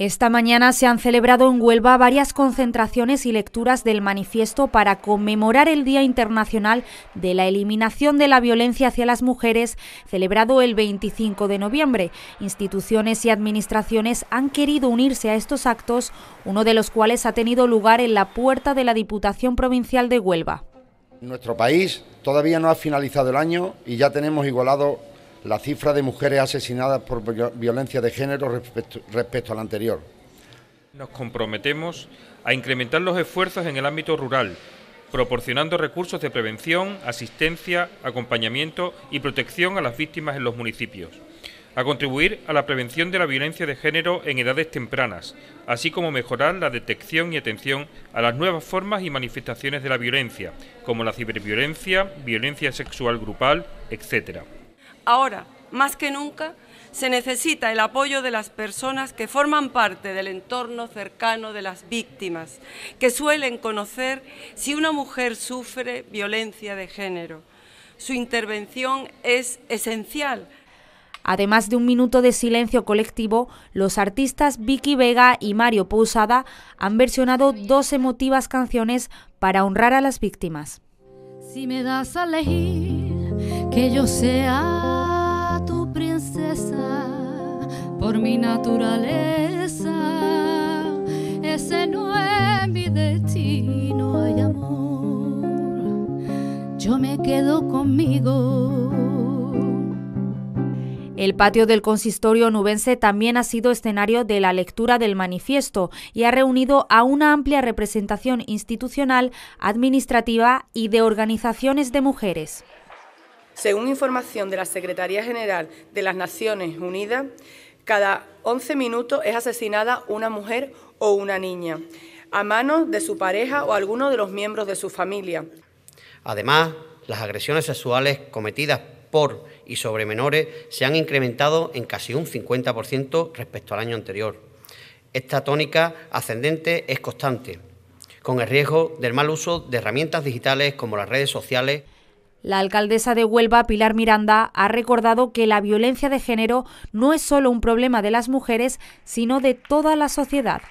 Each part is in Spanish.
Esta mañana se han celebrado en Huelva varias concentraciones y lecturas del manifiesto para conmemorar el Día Internacional de la Eliminación de la Violencia hacia las Mujeres, celebrado el 25 de noviembre. Instituciones y administraciones han querido unirse a estos actos, uno de los cuales ha tenido lugar en la puerta de la Diputación Provincial de Huelva. Nuestro país todavía no ha finalizado el año y ya tenemos igualado la cifra de mujeres asesinadas por violencia de género respecto, a la anterior. Nos comprometemos a incrementar los esfuerzos en el ámbito rural, proporcionando recursos de prevención, asistencia, acompañamiento y protección a las víctimas en los municipios, a contribuir a la prevención de la violencia de género en edades tempranas, así como mejorar la detección y atención a las nuevas formas y manifestaciones de la violencia, como la ciberviolencia, violencia sexual grupal, etc. Ahora, más que nunca, se necesita el apoyo de las personas que forman parte del entorno cercano de las víctimas, que suelen conocer si una mujer sufre violencia de género. Su intervención es esencial Además de un minuto de silencio colectivo, los artistas Vicky Vega y Mario Pousada han versionado dos emotivas canciones para honrar a las víctimas. Si me das a elegir que yo sea por mi naturaleza. Ese no es mi destino, hay amor. Yo me quedo conmigo. El patio del consistorio nubense también ha sido escenario de la lectura del manifiesto y ha reunido a una amplia representación institucional, administrativa y de organizaciones de mujeres. Según información de la Secretaría General de las Naciones Unidas, cada 11 minutos es asesinada una mujer o una niña, a manos de su pareja o alguno de los miembros de su familia. Además, las agresiones sexuales cometidas por y sobre menores se han incrementado en casi un 50% respecto al año anterior. Esta tónica ascendente es constante, con el riesgo del mal uso de herramientas digitales como las redes sociales. La alcaldesa de Huelva, Pilar Miranda, ha recordado que la violencia de género no es solo un problema de las mujeres, sino de toda la sociedad.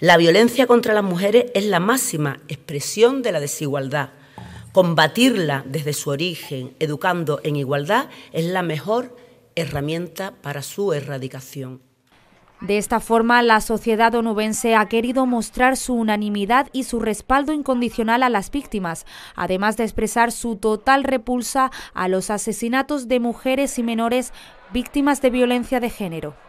La violencia contra las mujeres es la máxima expresión de la desigualdad. Combatirla desde su origen, educando en igualdad, es la mejor herramienta para su erradicación. De esta forma, la sociedad onubense ha querido mostrar su unanimidad y su respaldo incondicional a las víctimas, además de expresar su total repulsa a los asesinatos de mujeres y menores víctimas de violencia de género.